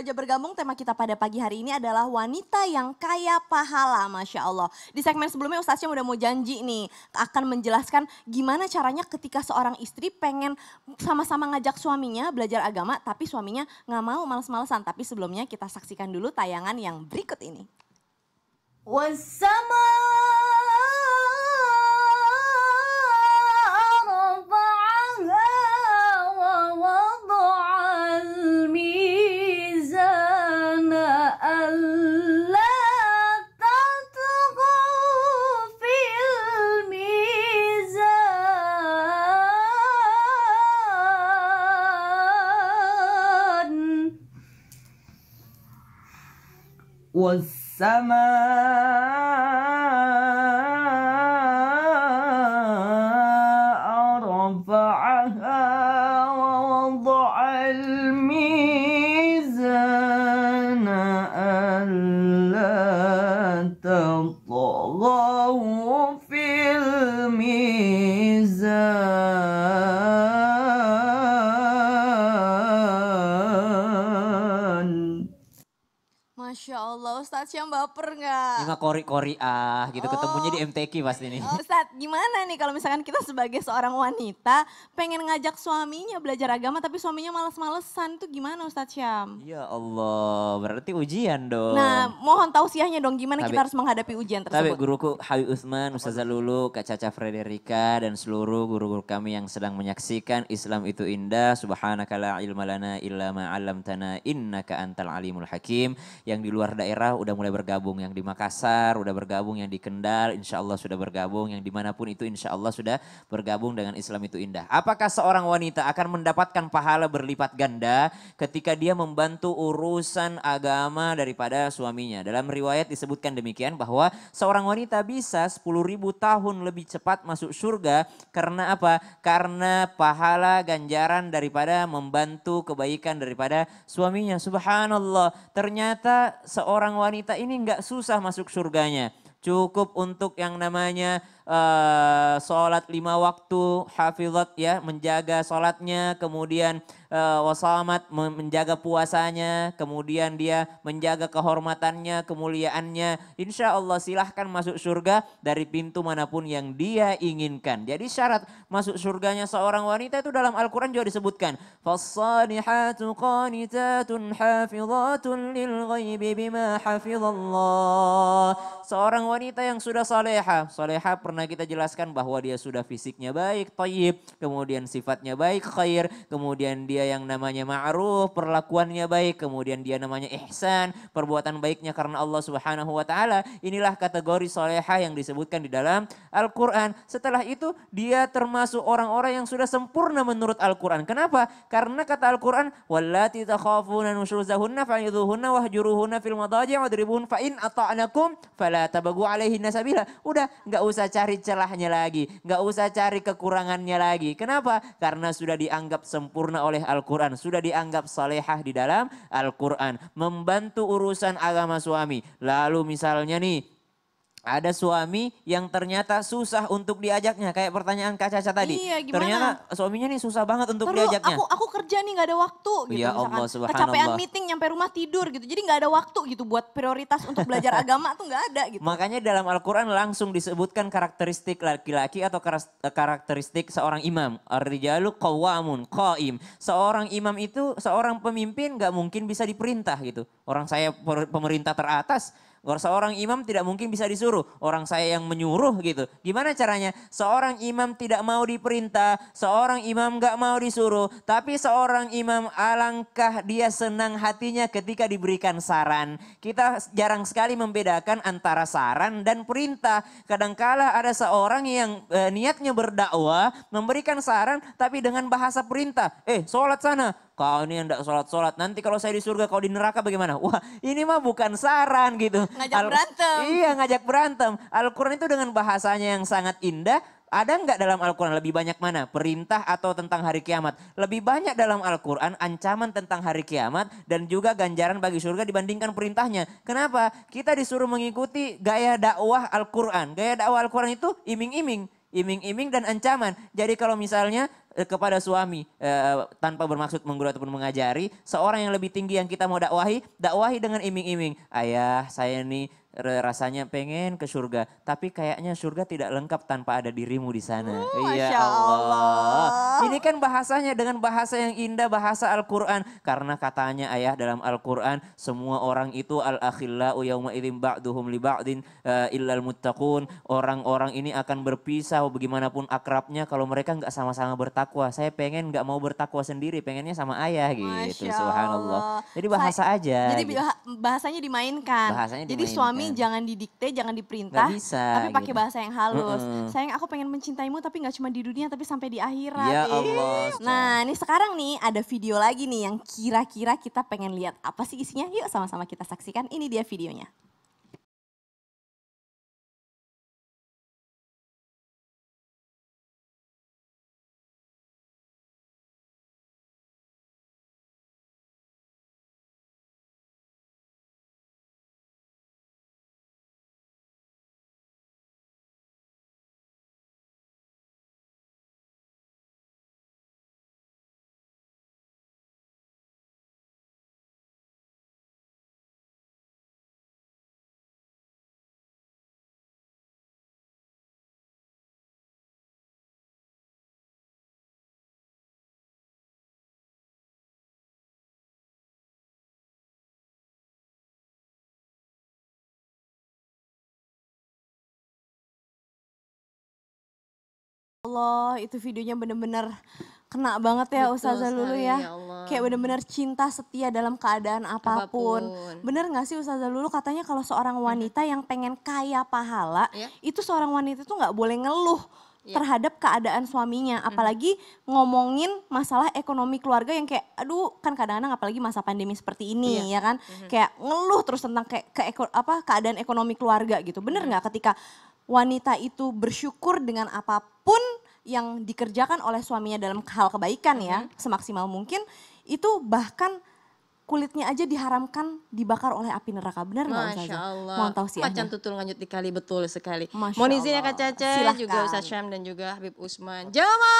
aja bergabung, tema kita pada pagi hari ini adalah wanita yang kaya pahala, Masya Allah. Di segmen sebelumnya Ustaznya udah mau janji nih, akan menjelaskan gimana caranya ketika seorang istri pengen sama-sama ngajak suaminya belajar agama, tapi suaminya nggak mau males-malesan. Tapi sebelumnya kita saksikan dulu tayangan yang berikut ini. Wassalamualaikum السماء رفعها ووضع الميزان 抢吧！baper nggak? Ini mah kori-kori ah gitu oh. ketemunya di MTQ pasti nih. Oh, Ustaz, gimana nih kalau misalkan kita sebagai seorang wanita pengen ngajak suaminya belajar agama tapi suaminya males-malesan tuh gimana Ustaz Syam? Ya Allah, berarti ujian dong. Nah, mohon tahu tausiahnya dong gimana tapi, kita harus menghadapi ujian tersebut. Tapi guruku Hawi Usman, Ustazah Lulu, Kak Caca Frederika dan seluruh guru-guru kami yang sedang menyaksikan Islam itu indah. Subhanaka la ilma lana illa ma'alam tana innaka antal alimul hakim. Yang di luar daerah udah mulai bergabung bergabung, yang di Makassar udah bergabung, yang di Kendal insya Allah sudah bergabung, yang dimanapun itu insya Allah sudah bergabung dengan Islam itu indah. Apakah seorang wanita akan mendapatkan pahala berlipat ganda ketika dia membantu urusan agama daripada suaminya? Dalam riwayat disebutkan demikian bahwa seorang wanita bisa 10 ribu tahun lebih cepat masuk surga karena apa? Karena pahala ganjaran daripada membantu kebaikan daripada suaminya. Subhanallah, ternyata seorang wanita ini nggak susah masuk surganya. Cukup untuk yang namanya uh, sholat lima waktu, hafizat ya, menjaga sholatnya, kemudian uh, eh, wasalamat menjaga puasanya, kemudian dia menjaga kehormatannya, kemuliaannya. Insya Allah silahkan masuk surga dari pintu manapun yang dia inginkan. Jadi syarat masuk surganya seorang wanita itu dalam Al-Quran juga disebutkan. Fassalihatu qanitatun hafizatun lil ghaibi bima hafizallah. Seorang wanita yang sudah saleha, saleha pernah pernah kita jelaskan bahwa dia sudah fisiknya baik, toyib, kemudian sifatnya baik, khair, kemudian dia yang namanya ma'ruf, perlakuannya baik, kemudian dia namanya ihsan, perbuatan baiknya karena Allah Subhanahu wa taala. Inilah kategori soleha yang disebutkan di dalam Al-Qur'an. Setelah itu dia termasuk orang-orang yang sudah sempurna menurut Al-Qur'an. Kenapa? Karena kata Al-Qur'an, "Wallati تَخَافُونَ nusyuzahunna فَعِذُهُنَّ wahjuruhunna fil madaji' وَدْرِبُهُنَّ فَإِنْ أَطَعْنَكُمْ فَلَا fala tabagu سَبِيلًا. Udah, nggak usah cari celahnya lagi, nggak usah cari kekurangannya lagi. Kenapa? Karena sudah dianggap sempurna oleh Al-Quran, sudah dianggap salehah di dalam Al-Quran. Membantu urusan agama suami. Lalu misalnya nih, ada suami yang ternyata susah untuk diajaknya kayak pertanyaan Kak Caca tadi. Iya, gimana? Ternyata suaminya nih susah banget untuk Terlalu, diajaknya. Aku aku kerja nih nggak ada waktu gitu ya Allah, misalkan. Kecapean meeting nyampe rumah tidur gitu. Jadi nggak ada waktu gitu buat prioritas untuk belajar agama tuh nggak ada gitu. Makanya dalam Al-Qur'an langsung disebutkan karakteristik laki-laki atau karakteristik seorang imam. Ar-rijalu qawwamun qaim. Seorang imam itu seorang pemimpin nggak mungkin bisa diperintah gitu. Orang saya pemerintah teratas Seorang imam tidak mungkin bisa disuruh. Orang saya yang menyuruh gitu. Gimana caranya? Seorang imam tidak mau diperintah. Seorang imam gak mau disuruh. Tapi seorang imam alangkah dia senang hatinya ketika diberikan saran. Kita jarang sekali membedakan antara saran dan perintah. Kadangkala ada seorang yang eh, niatnya berdakwah. Memberikan saran tapi dengan bahasa perintah. Eh sholat sana kau ini yang sholat-sholat, nanti kalau saya di surga kau di neraka bagaimana? Wah ini mah bukan saran gitu. Ngajak Al berantem. Iya ngajak berantem. Al-Quran itu dengan bahasanya yang sangat indah, ada nggak dalam Al-Quran lebih banyak mana? Perintah atau tentang hari kiamat? Lebih banyak dalam Al-Quran ancaman tentang hari kiamat dan juga ganjaran bagi surga dibandingkan perintahnya. Kenapa? Kita disuruh mengikuti gaya dakwah Al-Quran. Gaya dakwah Al-Quran itu iming-iming iming-iming dan ancaman. Jadi kalau misalnya Eh, kepada suami eh, tanpa bermaksud menggurau ataupun mengajari seorang yang lebih tinggi yang kita mau dakwahi dakwahi dengan iming-iming ayah saya ini rasanya pengen ke surga, tapi kayaknya surga tidak lengkap tanpa ada dirimu di sana. Oh, iya Allah. Allah. Ini kan bahasanya dengan bahasa yang indah, bahasa Al-Qur'an. Karena katanya Ayah dalam Al-Qur'an, semua orang itu al-akhillau yauma idzin ba'duhum li ba'din uh, illal muttaqun. Orang-orang ini akan berpisah bagaimanapun akrabnya kalau mereka nggak sama-sama bertakwa. Saya pengen nggak mau bertakwa sendiri, pengennya sama Ayah gitu. Masya Subhanallah. Allah. Jadi bahasa aja. Jadi gitu. bahasanya dimainkan. Bahasanya dimainkan. Jadi suami ini iya. jangan didikte, jangan diperintah. bisa. Tapi pakai gitu. bahasa yang halus. Mm -hmm. Sayang, aku pengen mencintaimu tapi nggak cuma di dunia tapi sampai di akhirat. Ya Allah. Nah, ini sekarang nih ada video lagi nih yang kira-kira kita pengen lihat apa sih isinya? Yuk sama-sama kita saksikan. Ini dia videonya. Allah, itu videonya bener-bener kena banget ya Ustazah Lulu ya. ya Kayak bener-bener cinta setia dalam keadaan apapun. apapun. Bener gak sih Ustazah Lulu katanya kalau seorang wanita yang pengen kaya pahala, yeah. itu seorang wanita itu gak boleh ngeluh yeah. terhadap keadaan suaminya. Hmm. Apalagi ngomongin masalah ekonomi keluarga yang kayak aduh kan kadang-kadang apalagi masa pandemi seperti ini yeah. ya kan. Hmm. Kayak ngeluh terus tentang kayak ke, ke apa keadaan ekonomi keluarga gitu. Bener hmm. nggak ketika wanita itu bersyukur dengan apapun yang dikerjakan oleh suaminya dalam hal kebaikan ya, hmm. semaksimal mungkin, itu bahkan kulitnya aja diharamkan dibakar oleh api neraka. Benar nggak Ustazah? Masya Allah. Mohon tahu sih. Macam tutul lanjut dikali betul sekali. Masya Mohon izin ya Kak Cece, Silahkan. juga Ustaz Syam dan juga Habib Usman. Jama!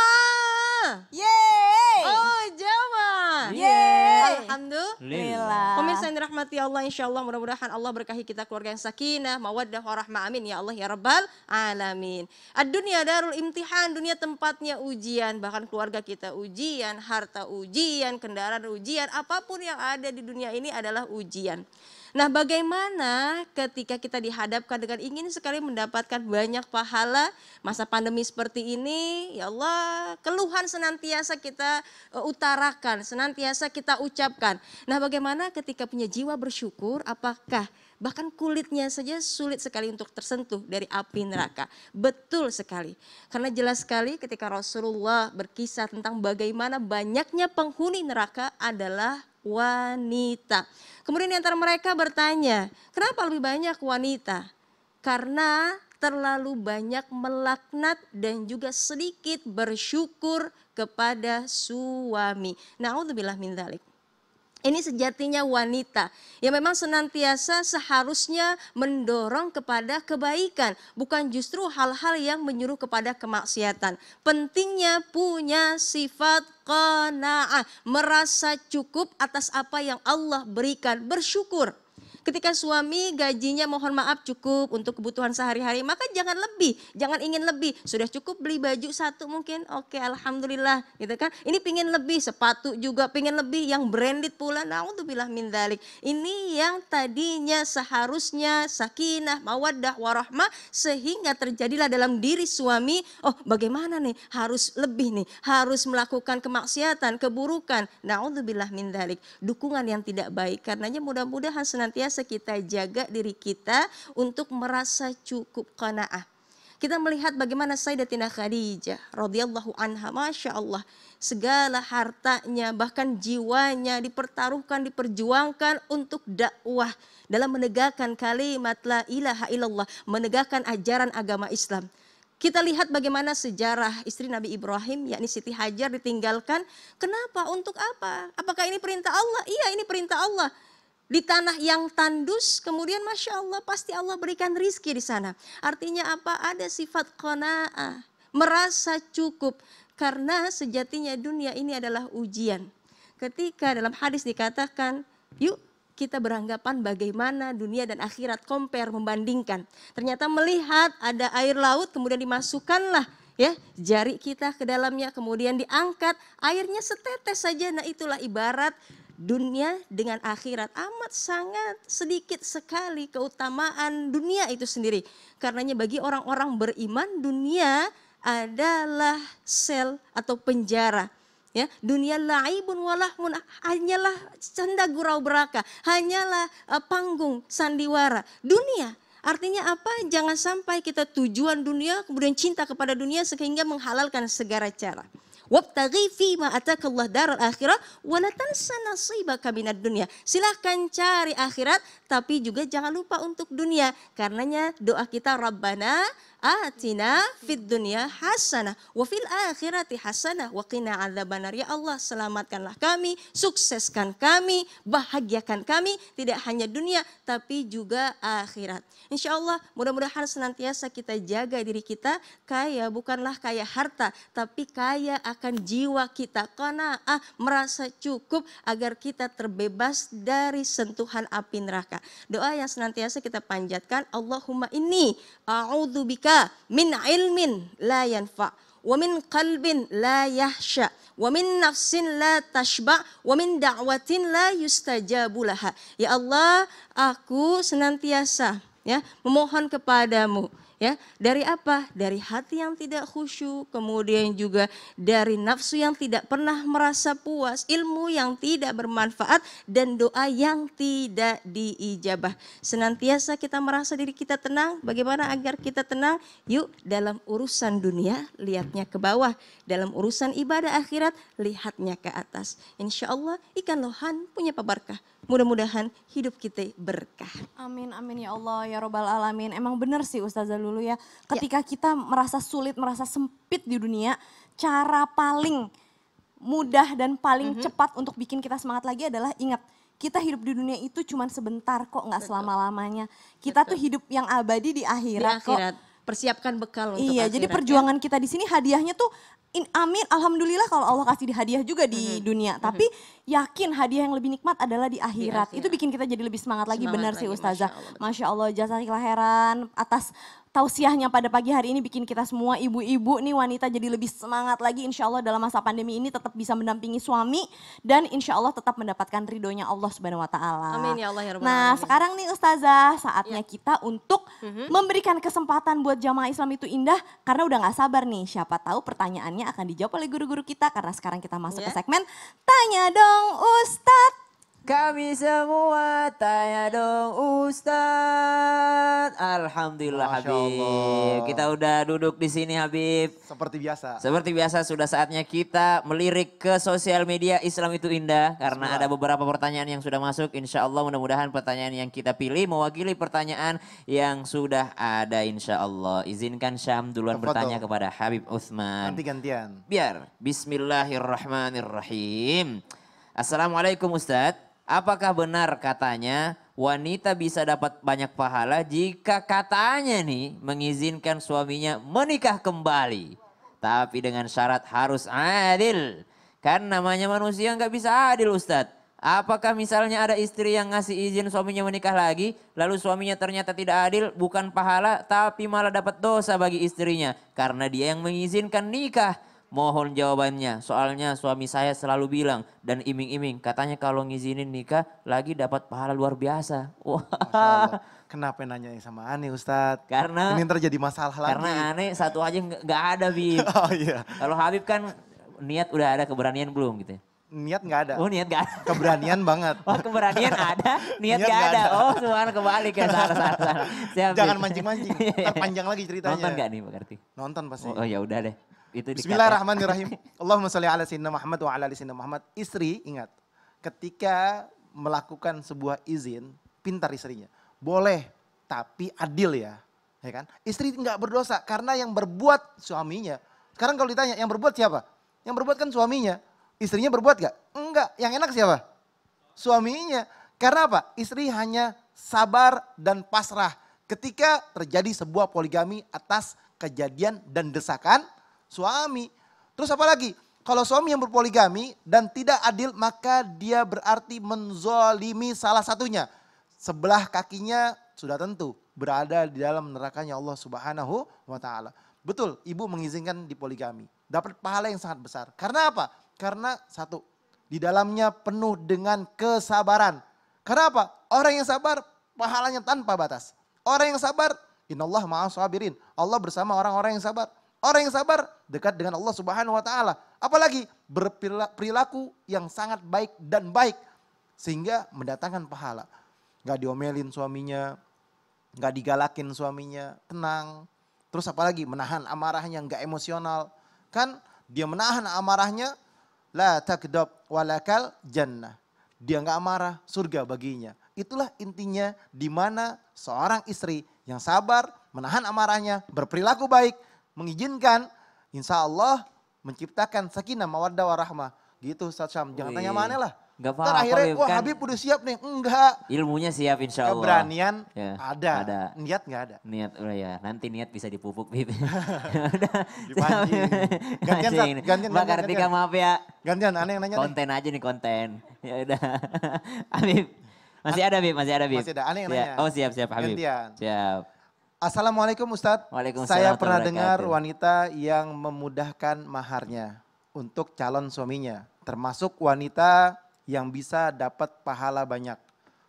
Yeay! Oh Jama! Yeay! Alhamdulillah. Pemirsa yang dirahmati Allah insya Allah mudah-mudahan Allah berkahi kita keluarga yang sakinah, mawaddah, warahmah. Amin ya Allah ya Rabbal Alamin. Ad-dunia darul imtihan, dunia tempatnya ujian. Bahkan keluarga kita ujian, harta ujian, kendaraan ujian. Apapun yang ada di dunia ini adalah ujian. Nah, bagaimana ketika kita dihadapkan dengan ingin sekali mendapatkan banyak pahala masa pandemi seperti ini? Ya Allah, keluhan senantiasa kita eh, utarakan, senantiasa kita ucapkan. Nah, bagaimana ketika punya jiwa bersyukur? Apakah bahkan kulitnya saja sulit sekali untuk tersentuh dari api neraka. Betul sekali. Karena jelas sekali ketika Rasulullah berkisah tentang bagaimana banyaknya penghuni neraka adalah wanita. Kemudian antara mereka bertanya, kenapa lebih banyak wanita? Karena terlalu banyak melaknat dan juga sedikit bersyukur kepada suami. Nah, Allah bilang dzalik. Ini sejatinya wanita yang memang senantiasa seharusnya mendorong kepada kebaikan, bukan justru hal-hal yang menyuruh kepada kemaksiatan. Pentingnya punya sifat kona'ah, merasa cukup atas apa yang Allah berikan, bersyukur. Ketika suami gajinya mohon maaf cukup untuk kebutuhan sehari-hari, maka jangan lebih, jangan ingin lebih. Sudah cukup beli baju satu mungkin, oke alhamdulillah gitu kan. Ini pingin lebih, sepatu juga pingin lebih, yang branded pula, na'udzubillah bilah dalik. Ini yang tadinya seharusnya sakinah, mawaddah, warahmah, sehingga terjadilah dalam diri suami, oh bagaimana nih harus lebih nih, harus melakukan kemaksiatan, keburukan, na'udzubillah bilah dalik. Dukungan yang tidak baik, karenanya mudah-mudahan senantiasa senantiasa kita jaga diri kita untuk merasa cukup qanaah. Kita melihat bagaimana Sayyidatina Khadijah radhiyallahu anha Masya Allah segala hartanya bahkan jiwanya dipertaruhkan diperjuangkan untuk dakwah dalam menegakkan kalimat la ilaha illallah menegakkan ajaran agama Islam. Kita lihat bagaimana sejarah istri Nabi Ibrahim, yakni Siti Hajar ditinggalkan. Kenapa? Untuk apa? Apakah ini perintah Allah? Iya, ini perintah Allah di tanah yang tandus, kemudian Masya Allah pasti Allah berikan rizki di sana. Artinya apa? Ada sifat kona'ah, merasa cukup. Karena sejatinya dunia ini adalah ujian. Ketika dalam hadis dikatakan, yuk kita beranggapan bagaimana dunia dan akhirat compare membandingkan. Ternyata melihat ada air laut kemudian dimasukkanlah ya jari kita ke dalamnya kemudian diangkat airnya setetes saja nah itulah ibarat dunia dengan akhirat amat sangat sedikit sekali keutamaan dunia itu sendiri. Karenanya bagi orang-orang beriman dunia adalah sel atau penjara. Ya, dunia laibun walahmun hanyalah canda gurau beraka, hanyalah e, panggung sandiwara. Dunia Artinya apa? Jangan sampai kita tujuan dunia kemudian cinta kepada dunia sehingga menghalalkan segala cara. Wabtaghi fima ataka Allah daral akhirah wala tansa nasibaka minad dunya. Silahkan cari akhirat tapi juga jangan lupa untuk dunia. Karenanya doa kita Rabbana atina fid dunia hasanah wa fil akhirati hasanah wa qina adzabannar. Ya Allah, selamatkanlah kami, sukseskan kami, bahagiakan kami tidak hanya dunia tapi juga akhirat. Insya Allah mudah-mudahan senantiasa kita jaga diri kita kaya bukanlah kaya harta tapi kaya akan jiwa kita karena ah, merasa cukup agar kita terbebas dari sentuhan api neraka. Doa yang senantiasa kita panjatkan Allahumma inni a'udzubika maka min ilmin la yanfa wa min qalbin la yahsha wa min nafsin la tashba wa min da'watin la yustajabu laha ya Allah aku senantiasa ya memohon kepadamu ya dari apa dari hati yang tidak khusyuk kemudian juga dari nafsu yang tidak pernah merasa puas ilmu yang tidak bermanfaat dan doa yang tidak diijabah senantiasa kita merasa diri kita tenang bagaimana agar kita tenang yuk dalam urusan dunia lihatnya ke bawah dalam urusan ibadah akhirat lihatnya ke atas insya Allah ikan lohan punya pabarkah mudah-mudahan hidup kita berkah amin amin ya Allah ya robbal alamin emang benar sih Ustazah Zalul dulu ya. ya. Ketika ya. kita merasa sulit, merasa sempit di dunia, cara paling mudah dan paling mm -hmm. cepat untuk bikin kita semangat lagi adalah ingat kita hidup di dunia itu cuma sebentar kok nggak selama lamanya kita Betul. tuh hidup yang abadi di akhirat, di akhirat. kok persiapkan bekal untuk iya akhirat, jadi ya. perjuangan ya? kita di sini hadiahnya tuh in, amin alhamdulillah kalau Allah kasih di hadiah juga di mm -hmm. dunia mhm. tapi mm -hmm yakin hadiah yang lebih nikmat adalah di akhirat. Yes, Itu bikin kita jadi lebih semangat lagi, benar sih Ustazah. Masya Allah, Allah jasa kelahiran atas tausiahnya pada pagi hari ini bikin kita semua ibu-ibu nih wanita jadi lebih semangat lagi insya Allah dalam masa pandemi ini tetap bisa mendampingi suami dan insya Allah tetap mendapatkan ridhonya Allah subhanahu wa ta'ala. Amin ya Allah ya Rabbi. Nah sekarang nih Ustazah saatnya ya. kita untuk uh-huh. memberikan kesempatan buat jamaah Islam itu indah karena udah gak sabar nih siapa tahu pertanyaannya akan dijawab oleh guru-guru kita karena sekarang kita masuk ya. ke segmen Tanya Dong dong Ustad. Kami semua tanya dong Ustad. Alhamdulillah Habib. Kita udah duduk di sini Habib. Seperti biasa. Seperti biasa sudah saatnya kita melirik ke sosial media Islam itu indah. Karena Semua. ada beberapa pertanyaan yang sudah masuk. Insya Allah mudah-mudahan pertanyaan yang kita pilih mewakili pertanyaan yang sudah ada insya Allah. Izinkan Syam duluan Tepat bertanya kepada Habib Uthman. Nanti gantian. Biar. Bismillahirrahmanirrahim. Assalamualaikum Ustadz. Apakah benar katanya wanita bisa dapat banyak pahala jika katanya nih mengizinkan suaminya menikah kembali. Tapi dengan syarat harus adil. Kan namanya manusia nggak bisa adil Ustadz. Apakah misalnya ada istri yang ngasih izin suaminya menikah lagi, lalu suaminya ternyata tidak adil, bukan pahala, tapi malah dapat dosa bagi istrinya. Karena dia yang mengizinkan nikah. Mohon jawabannya, soalnya suami saya selalu bilang dan iming-iming katanya kalau ngizinin nikah lagi dapat pahala luar biasa. Wah. Kenapa nanya yang sama Ani Ustadz? Karena ini terjadi masalah lagi. Karena Ani satu aja nggak ada bi. oh iya. Kalau Habib kan niat udah ada keberanian belum gitu ya? niat nggak ada. Oh niat nggak ada. Keberanian banget. Oh keberanian ada, niat nggak ada. ada. Oh semua kebalik ya salah salah salah. Siap, Jangan mancing-mancing. panjang lagi ceritanya. Nonton nggak nih Pak Nonton pasti. Oh, oh ya udah deh itu Bismillahirrahmanirrahim. Allahumma sholli ala sayyidina Muhammad wa ala ali sayyidina Muhammad. Istri ingat, ketika melakukan sebuah izin, pintar istrinya. Boleh, tapi adil ya. Ya kan? Istri nggak berdosa karena yang berbuat suaminya. Sekarang kalau ditanya, yang berbuat siapa? Yang berbuat kan suaminya. Istrinya berbuat gak? Enggak. Yang enak siapa? Suaminya. Karena apa? Istri hanya sabar dan pasrah ketika terjadi sebuah poligami atas kejadian dan desakan suami. Terus apa lagi? Kalau suami yang berpoligami dan tidak adil maka dia berarti menzolimi salah satunya. Sebelah kakinya sudah tentu berada di dalam nerakanya Allah Subhanahu wa taala. Betul, ibu mengizinkan dipoligami. Dapat pahala yang sangat besar. Karena apa? Karena satu, di dalamnya penuh dengan kesabaran. Karena apa? Orang yang sabar pahalanya tanpa batas. Orang yang sabar, inallah ma'a sabirin. Allah bersama orang-orang yang sabar. Orang yang sabar dekat dengan Allah Subhanahu wa taala. Apalagi berperilaku yang sangat baik dan baik sehingga mendatangkan pahala. Gak diomelin suaminya, gak digalakin suaminya, tenang. Terus apalagi menahan amarahnya, gak emosional. Kan dia menahan amarahnya, la takdab walakal jannah. Dia gak marah, surga baginya. Itulah intinya di mana seorang istri yang sabar, menahan amarahnya, berperilaku baik, mengizinkan, insya Allah menciptakan sakinah mawaddah warahmah. Gitu Ustaz Syam, jangan tanya mana lah. Gak apa-apa. akhirnya, wah kan Habib udah siap nih. Enggak. Ilmunya siap insya Allah. Keberanian ya, ada. ada. Niat gak ada. Niat, oh ya. Nanti niat bisa dipupuk Bib. Dipancing. gantian, Sat. Gantian, Mbak Kartika maaf ya. Gantian, aneh yang nanya Konten nih. aja nih konten. Ya udah. Habib. Masih ada Bib, masih ada Bib. Masih ada, aneh yang ya. nanya. Oh siap, siap Habib. Gantian. Siap. Assalamualaikum Ustadz. Waalaikumsalam. Saya pernah dengar wanita yang memudahkan maharnya untuk calon suaminya. Termasuk wanita yang bisa dapat pahala banyak.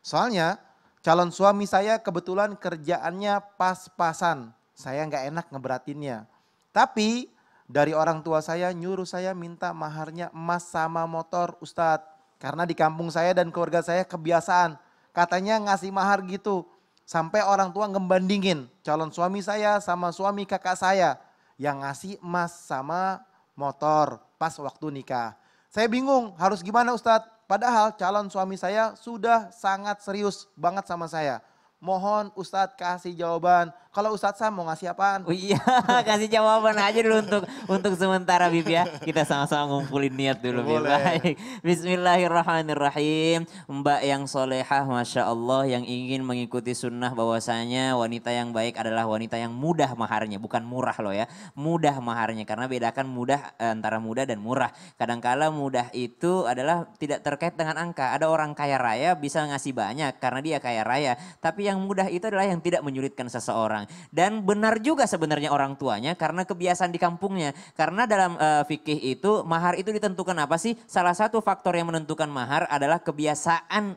Soalnya calon suami saya kebetulan kerjaannya pas-pasan. Saya nggak enak ngeberatinnya. Tapi dari orang tua saya nyuruh saya minta maharnya emas sama motor Ustadz. Karena di kampung saya dan keluarga saya kebiasaan. Katanya ngasih mahar gitu Sampai orang tua ngebandingin calon suami saya sama suami kakak saya yang ngasih emas sama motor pas waktu nikah. Saya bingung harus gimana Ustadz, padahal calon suami saya sudah sangat serius banget sama saya mohon Ustadz kasih jawaban. Kalau Ustadz Sam mau ngasih apaan? Oh iya, kasih jawaban aja dulu untuk untuk sementara Bib ya. Kita sama-sama ngumpulin niat dulu Bib. Baik. Bismillahirrahmanirrahim. Mbak yang solehah Masya Allah yang ingin mengikuti sunnah bahwasanya wanita yang baik adalah wanita yang mudah maharnya. Bukan murah loh ya. Mudah maharnya karena bedakan mudah eh, antara mudah dan murah. Kadangkala mudah itu adalah tidak terkait dengan angka. Ada orang kaya raya bisa ngasih banyak karena dia kaya raya. Tapi yang mudah itu adalah yang tidak menyulitkan seseorang. Dan benar juga sebenarnya orang tuanya karena kebiasaan di kampungnya. Karena dalam uh, fikih itu mahar itu ditentukan apa sih? Salah satu faktor yang menentukan mahar adalah kebiasaan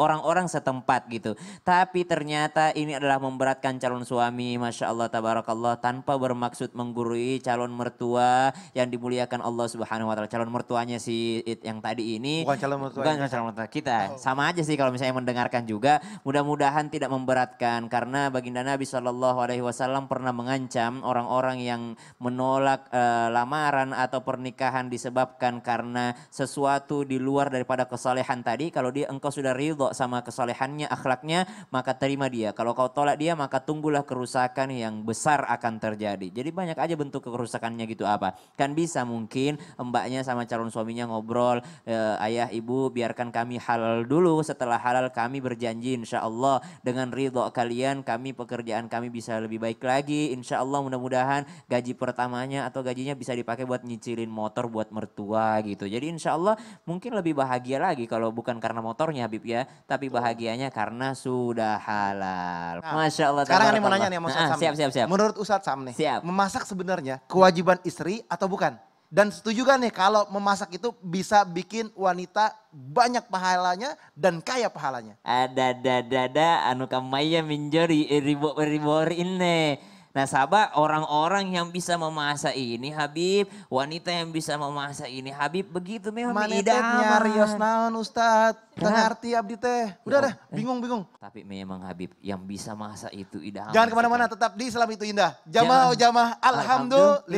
orang-orang setempat gitu. Tapi ternyata ini adalah memberatkan calon suami, masya Allah tabarakallah tanpa bermaksud menggurui calon mertua yang dimuliakan Allah Subhanahu Wa Taala. Calon mertuanya si yang tadi ini bukan calon mertua, bukan calon mertua kita. Oh. Sama aja sih kalau misalnya mendengarkan juga. Mudah-mudahan tidak memberatkan karena baginda Nabi Shallallahu Alaihi Wasallam pernah mengancam orang-orang yang menolak uh, lamaran atau pernikahan disebabkan karena sesuatu di luar daripada kesalehan tadi. Kalau dia engkau sudah ada ridho sama kesolehannya, akhlaknya, maka terima dia. Kalau kau tolak dia, maka tunggulah kerusakan yang besar akan terjadi. Jadi banyak aja bentuk kerusakannya gitu apa. Kan bisa mungkin mbaknya sama calon suaminya ngobrol, e, ayah, ibu, biarkan kami halal dulu. Setelah halal kami berjanji insya Allah dengan ridho kalian, kami pekerjaan kami bisa lebih baik lagi. Insya Allah mudah-mudahan gaji pertamanya atau gajinya bisa dipakai buat nyicilin motor buat mertua gitu. Jadi insya Allah mungkin lebih bahagia lagi kalau bukan karena motornya Habib ya. Tapi bahagianya karena sudah halal. Nah, Masya Allah. Sekarang ini mau nanya nih sama Ustaz nah, Sam. Siap, siap, siap. Menurut Ustadz Sam nih, siap. memasak sebenarnya kewajiban istri atau bukan? Dan setuju kan nih kalau memasak itu bisa bikin wanita banyak pahalanya dan kaya pahalanya? Ada ada, ada. anu kamaya minjori eh, ribu ribu ini Nah sahabat orang-orang yang bisa memasak ini Habib, wanita yang bisa memasak ini Habib begitu memang Mane idaman. Rios naon Ustaz, Arti, abdi teh. Udah ya deh bingung-bingung. Tapi memang Habib yang bisa masak itu idaman. Jangan kemana-mana, tetap di Selam Itu Indah. Jamaah jamah, alhamdulillah.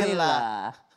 alhamdulillah.